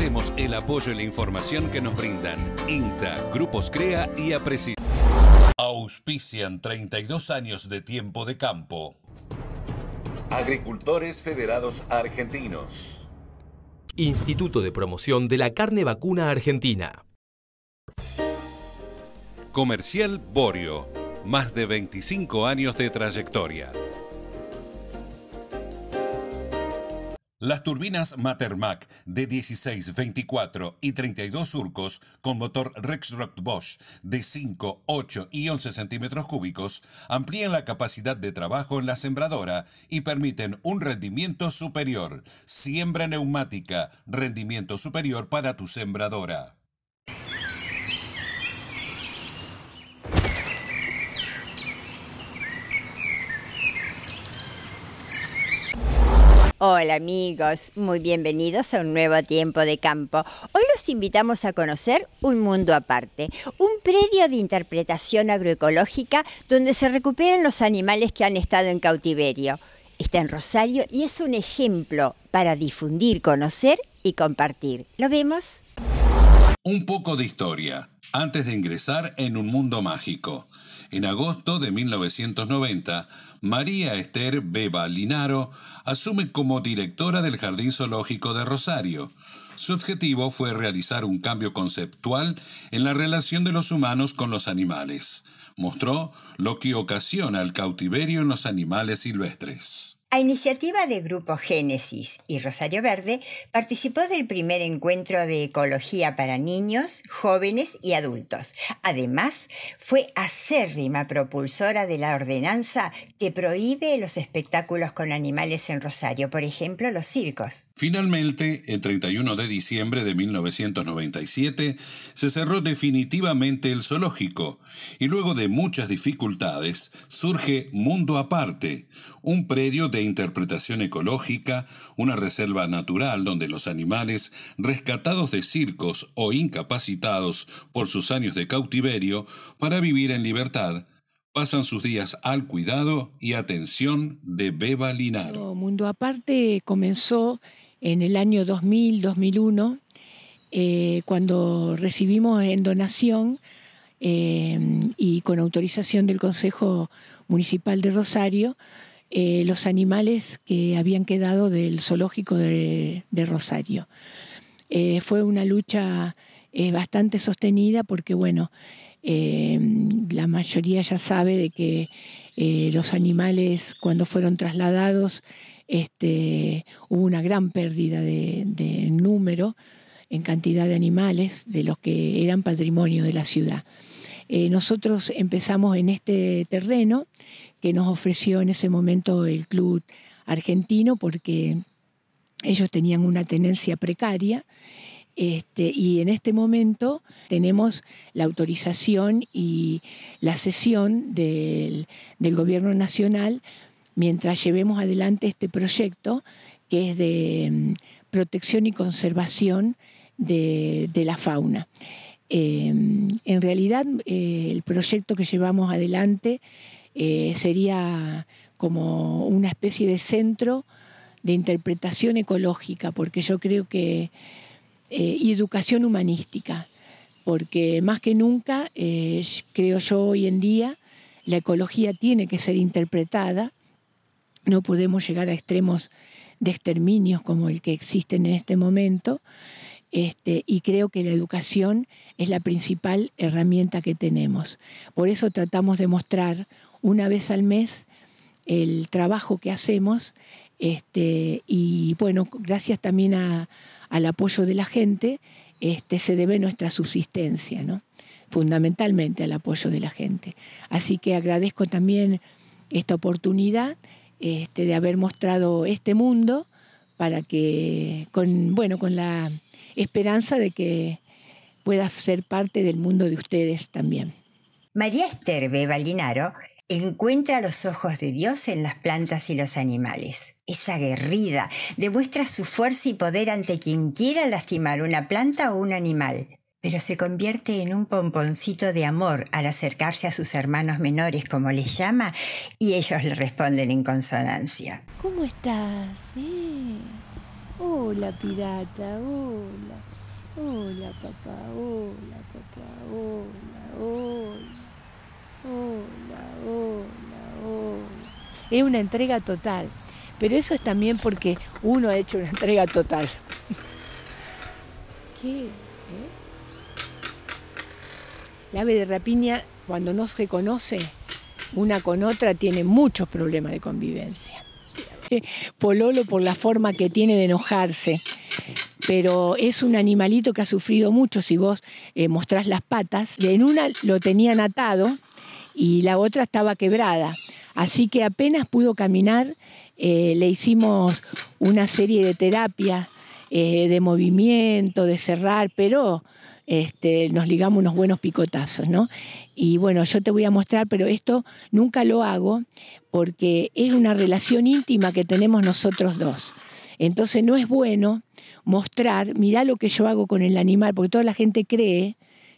agradecemos el apoyo y la información que nos brindan INTA, Grupos CREA y APRESI. Auspician 32 años de tiempo de campo. Agricultores Federados Argentinos. Instituto de Promoción de la Carne Vacuna Argentina. Comercial Borio. Más de 25 años de trayectoria Las turbinas Matermac de 16, 24 y 32 surcos con motor Rexroth Bosch de 5, 8 y 11 centímetros cúbicos amplían la capacidad de trabajo en la sembradora y permiten un rendimiento superior. Siembra neumática, rendimiento superior para tu sembradora. Hola amigos, muy bienvenidos a un nuevo tiempo de campo. Hoy los invitamos a conocer un mundo aparte, un predio de interpretación agroecológica donde se recuperan los animales que han estado en cautiverio. Está en Rosario y es un ejemplo para difundir, conocer y compartir. ¿Lo vemos? Un poco de historia, antes de ingresar en un mundo mágico. En agosto de 1990, María Esther Beba Linaro asume como directora del Jardín Zoológico de Rosario. Su objetivo fue realizar un cambio conceptual en la relación de los humanos con los animales. Mostró lo que ocasiona el cautiverio en los animales silvestres. A iniciativa de Grupo Génesis y Rosario Verde, participó del primer encuentro de ecología para niños, jóvenes y adultos. Además, fue acérrima propulsora de la ordenanza que prohíbe los espectáculos con animales en Rosario, por ejemplo, los circos. Finalmente, el 31 de diciembre de 1997, se cerró definitivamente el zoológico y luego de muchas dificultades surge Mundo Aparte, un predio de interpretación ecológica, una reserva natural donde los animales rescatados de circos o incapacitados por sus años de cautiverio para vivir en libertad, pasan sus días al cuidado y atención de Beba Linaro. Mundo Aparte comenzó en el año 2000-2001, eh, cuando recibimos en donación eh, y con autorización del Consejo Municipal de Rosario, eh, los animales que habían quedado del zoológico de, Rosario. Eh, fue una lucha eh, bastante sostenida porque, bueno, la mayoría ya sabe de que los animales cuando fueron trasladados este, hubo una gran pérdida de número en cantidad de animales de los que eran patrimonio de la ciudad. Eh, nosotros empezamos en este terreno que nos ofreció en ese momento el club argentino porque ellos tenían una tenencia precaria. Este, y en este momento tenemos la autorización y la cesión del, gobierno nacional mientras llevemos adelante este proyecto que es de mm, protección y conservación de la fauna. Eh, en realidad, eh, el proyecto que llevamos adelante eh, sería como una especie de centro de interpretación ecológica, porque yo creo que, y educación humanística, porque más que nunca, creo yo hoy en día, la ecología tiene que ser interpretada, no podemos llegar a extremos de exterminios como el que existen en este momento, este, y creo que la educación es la principal herramienta que tenemos. Por eso tratamos de mostrar una vez al mes el trabajo que hacemos este, y bueno, gracias también al apoyo de la gente este, se debe nuestra subsistencia, ¿no? fundamentalmente al apoyo de la gente. Así que agradezco también esta oportunidad este, de haber mostrado este mundo para que con, bueno, con la esperanza de que pueda ser parte del mundo de ustedes también. María Esterbe Balinaro encuentra los ojos de Dios en las plantas y los animales. Es aguerrida, demuestra su fuerza y poder ante quien quiera lastimar una planta o un animal pero se convierte en un pomponcito de amor al acercarse a sus hermanos menores, como les llama, y ellos le responden en consonancia. ¿Cómo estás? Sí. Hola pirata, hola. Hola papá, hola papá, hola, hola. Hola, hola, hola. Es una entrega total. Pero eso es también porque uno ha hecho una entrega total. ¿Qué? ¿Eh? La ave de rapiña, cuando no se conoce una con otra, tiene muchos problemas de convivencia pololo por la forma que tiene de enojarse. Pero es un animalito que ha sufrido mucho. Si vos eh, mostrás las patas, en una lo tenían atado y la otra estaba quebrada. Así que apenas pudo caminar, eh, le hicimos una serie de terapia, eh, de movimiento, de cerrar, pero este, nos ligamos unos buenos picotazos, ¿no? Y bueno, yo te voy a mostrar, pero esto nunca lo hago porque es una relación íntima que tenemos nosotros dos. Entonces no es bueno mostrar, mirá lo que yo hago con el animal, porque toda la gente cree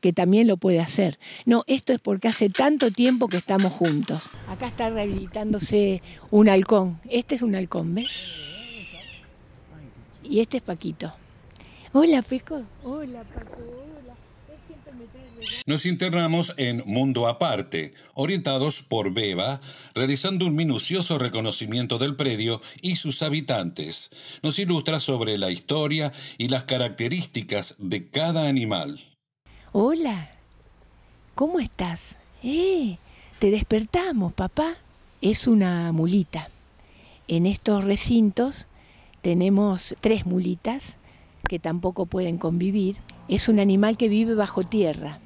que también lo puede hacer. No, esto es porque hace tanto tiempo que estamos juntos. Acá está rehabilitándose un halcón. Este es un halcón, ¿ves? Y este es Paquito. Hola, pico. Hola, Paco. Nos internamos en Mundo Aparte, orientados por Beba, realizando un minucioso reconocimiento del predio y sus habitantes. Nos ilustra sobre la historia y las características de cada animal. Hola, ¿cómo estás? ¡Eh! Te despertamos, papá. Es una mulita. En estos recintos tenemos tres mulitas que tampoco pueden convivir. Es un animal que vive bajo tierra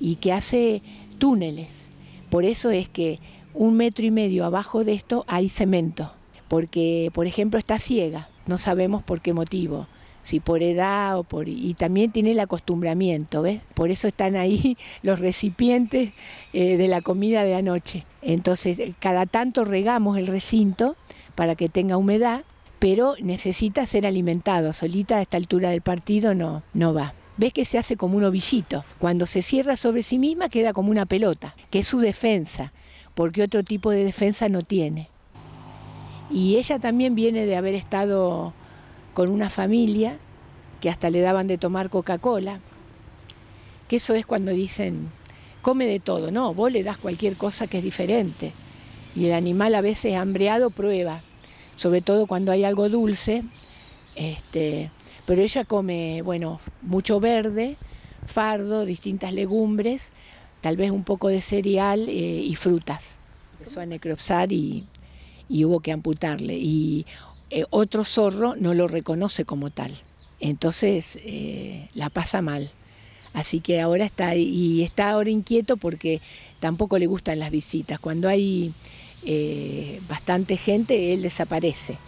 y que hace túneles. Por eso es que un metro y medio abajo de esto hay cemento, porque por ejemplo está ciega, no sabemos por qué motivo, si por edad o por... Y también tiene el acostumbramiento, ¿ves? Por eso están ahí los recipientes eh, de la comida de anoche. Entonces, eh, cada tanto regamos el recinto para que tenga humedad, pero necesita ser alimentado, solita a esta altura del partido no, no va ves que se hace como un ovillito. Cuando se cierra sobre sí misma queda como una pelota, que es su defensa, porque otro tipo de defensa no tiene. Y ella también viene de haber estado con una familia que hasta le daban de tomar Coca-Cola, que eso es cuando dicen, come de todo, no, vos le das cualquier cosa que es diferente. Y el animal a veces hambreado prueba, sobre todo cuando hay algo dulce, este, pero ella come, bueno, mucho verde, fardo, distintas legumbres, tal vez un poco de cereal eh, y frutas. Empezó a necropsar y, hubo que amputarle. Y eh, otro zorro no lo reconoce como tal. Entonces eh, la pasa mal. Así que ahora está, y está ahora inquieto porque tampoco le gustan las visitas. Cuando hay bastante gente, él desaparece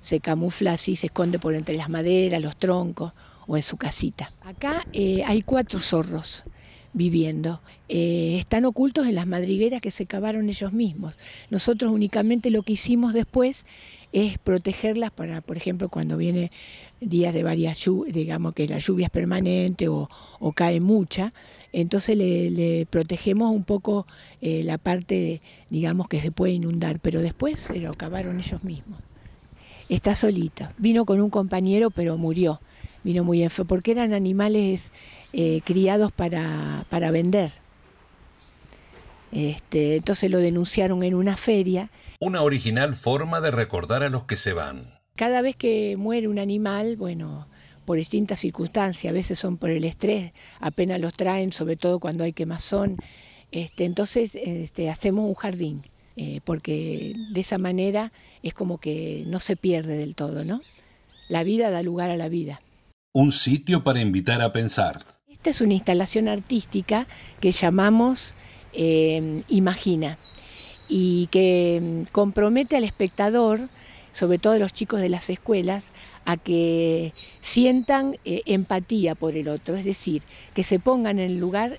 se camufla así, se esconde por entre las maderas, los troncos o en su casita. Acá eh, hay cuatro zorros viviendo. Eh, están ocultos en las madrigueras que se cavaron ellos mismos. Nosotros únicamente lo que hicimos después es protegerlas para, por ejemplo, cuando viene días de varias lluvias, digamos que la lluvia es permanente o, cae mucha, entonces le, protegemos un poco eh, la parte, digamos, que se puede inundar, pero después se lo cavaron ellos mismos está solita. Vino con un compañero, pero murió. Vino muy enfermo, porque eran animales eh, criados para, vender. Este, entonces lo denunciaron en una feria. Una original forma de recordar a los que se van. Cada vez que muere un animal, bueno, por distintas circunstancias, a veces son por el estrés, apenas los traen, sobre todo cuando hay quemazón, este, entonces este, hacemos un jardín. Eh, porque de esa manera es como que no se pierde del todo, ¿no? La vida da lugar a la vida. Un sitio para invitar a pensar. Esta es una instalación artística que llamamos eh, Imagina y que mm, compromete al espectador, sobre todo los chicos de las escuelas, a que sientan eh, empatía por el otro, es decir, que se pongan en el lugar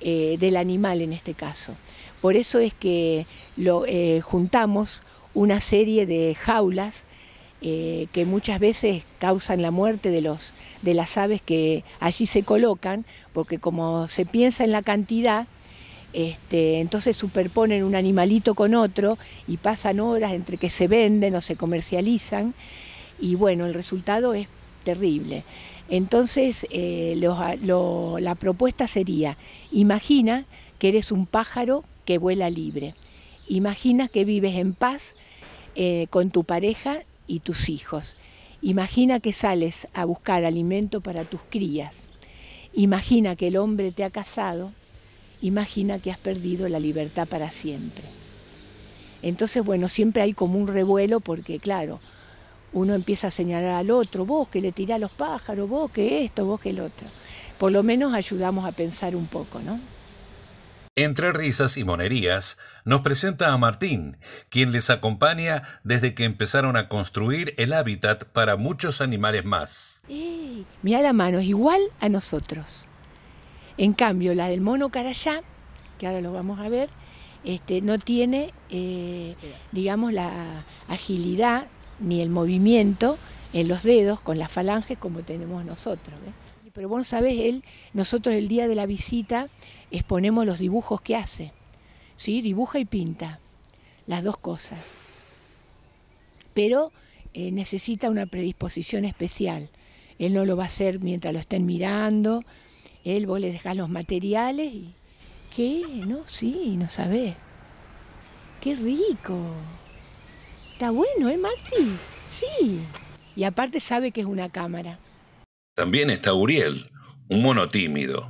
del animal en este caso. Por eso es que lo, eh, juntamos una serie de jaulas eh, que muchas veces causan la muerte de, los, de las aves que allí se colocan, porque como se piensa en la cantidad, este, entonces superponen un animalito con otro y pasan horas entre que se venden o se comercializan y bueno, el resultado es terrible. Entonces eh, la propuesta sería, imagina que eres un pájaro que vuela libre. Imagina que vives en paz eh, con tu pareja y tus hijos. Imagina que sales a buscar alimento para tus crías. Imagina que el hombre te ha casado. Imagina que has perdido la libertad para siempre. Entonces, bueno, siempre hay como un revuelo porque, claro, uno empieza a señalar al otro, vos que le tirás los pájaros, vos que esto, vos que el otro. Por lo menos ayudamos a pensar un poco, ¿no? Entre risas y monerías, nos presenta a Martín, quien les acompaña desde que empezaron a construir el hábitat para muchos animales más. mira la mano, es igual a nosotros. En cambio, la del mono carayá, que ahora lo vamos a ver, este, no tiene, eh, digamos, la agilidad ni el movimiento en los dedos con las falanges como tenemos nosotros. ¿eh? Pero vos sabés, él, nosotros el día de la visita exponemos los dibujos que hace. ¿sí? Dibuja y pinta, las dos cosas. Pero eh, necesita una predisposición especial. Él no lo va a hacer mientras lo estén mirando. Él, vos le dejás los materiales y. ¿Qué? No, sí, no sabés. ¡Qué rico! Está bueno, ¿eh, Marti? Sí. Y aparte sabe que es una cámara. También está Uriel, un mono tímido.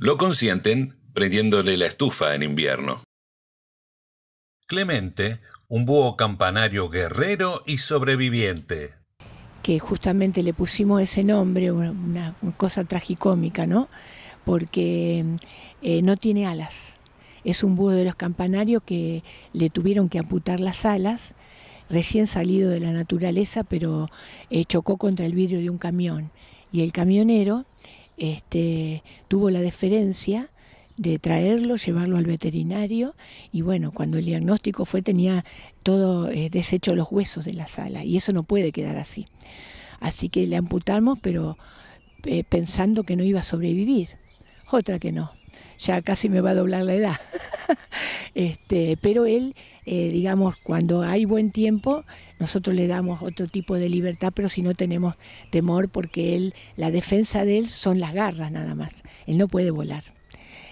Lo consienten prendiéndole la estufa en invierno. Clemente, un búho campanario guerrero y sobreviviente. Que justamente le pusimos ese nombre, una, cosa tragicómica, ¿no? Porque eh, no tiene alas. Es un búho de los campanarios que le tuvieron que amputar las alas, recién salido de la naturaleza, pero eh, chocó contra el vidrio de un camión y el camionero este, tuvo la deferencia de traerlo, llevarlo al veterinario y bueno, cuando el diagnóstico fue tenía todo eh, deshecho los huesos de la sala y eso no puede quedar así. Así que le amputamos pero eh, pensando que no iba a sobrevivir. Otra que no. Ya casi me va a doblar la edad. este, pero él, eh, digamos, cuando hay buen tiempo, nosotros le damos otro tipo de libertad, pero si no tenemos temor, porque él, la defensa de él son las garras nada más. Él no puede volar.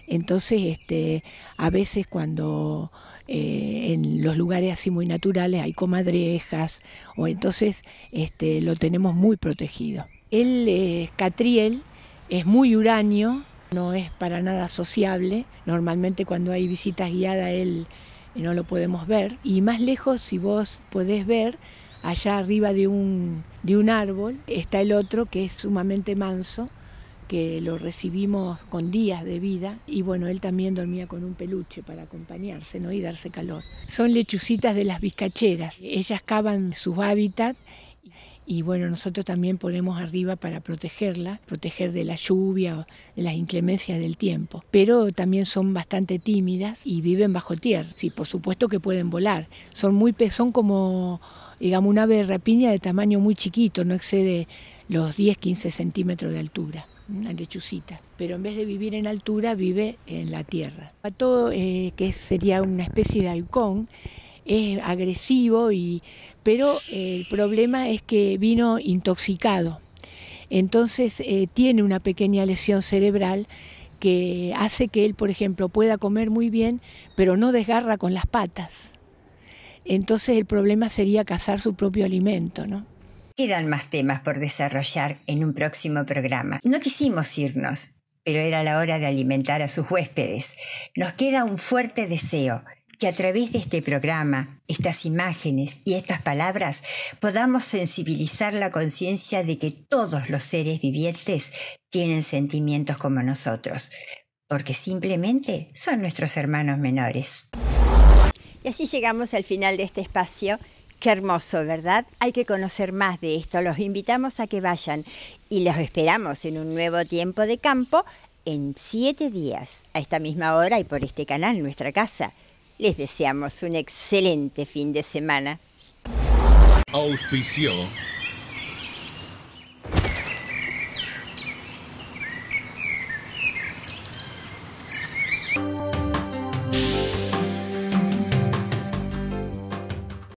Entonces, este, a veces cuando eh, en los lugares así muy naturales hay comadrejas, o entonces este, lo tenemos muy protegido. el Catriel, es muy uranio, no es para nada sociable. Normalmente cuando hay visitas guiadas él eh, no lo podemos ver. Y más lejos, si vos podés ver, allá arriba de un, de un árbol está el otro que es sumamente manso, que lo recibimos con días de vida y bueno, él también dormía con un peluche para acompañarse ¿no? y darse calor. Son lechucitas de las vizcacheras, ellas cavan sus hábitats y bueno, nosotros también ponemos arriba para protegerla, proteger de la lluvia de las inclemencias del tiempo. Pero también son bastante tímidas y viven bajo tierra. Sí, por supuesto que pueden volar. Son muy son como digamos un ave rapiña de tamaño muy chiquito, no excede los 10-15 centímetros de altura una lechucita, pero en vez de vivir en altura vive en la tierra. Pato, eh, que sería una especie de halcón, es agresivo, y, pero eh, el problema es que vino intoxicado. Entonces eh, tiene una pequeña lesión cerebral que hace que él, por ejemplo, pueda comer muy bien, pero no desgarra con las patas. Entonces el problema sería cazar su propio alimento, ¿no? Quedan más temas por desarrollar en un próximo programa. No quisimos irnos, pero era la hora de alimentar a sus huéspedes. Nos queda un fuerte deseo que a través de este programa, estas imágenes y estas palabras podamos sensibilizar la conciencia de que todos los seres vivientes tienen sentimientos como nosotros, porque simplemente son nuestros hermanos menores. Y así llegamos al final de este espacio. Qué hermoso, ¿verdad? Hay que conocer más de esto. Los invitamos a que vayan y los esperamos en un nuevo tiempo de campo en siete días, a esta misma hora y por este canal, nuestra casa. Les deseamos un excelente fin de semana. Auspicio.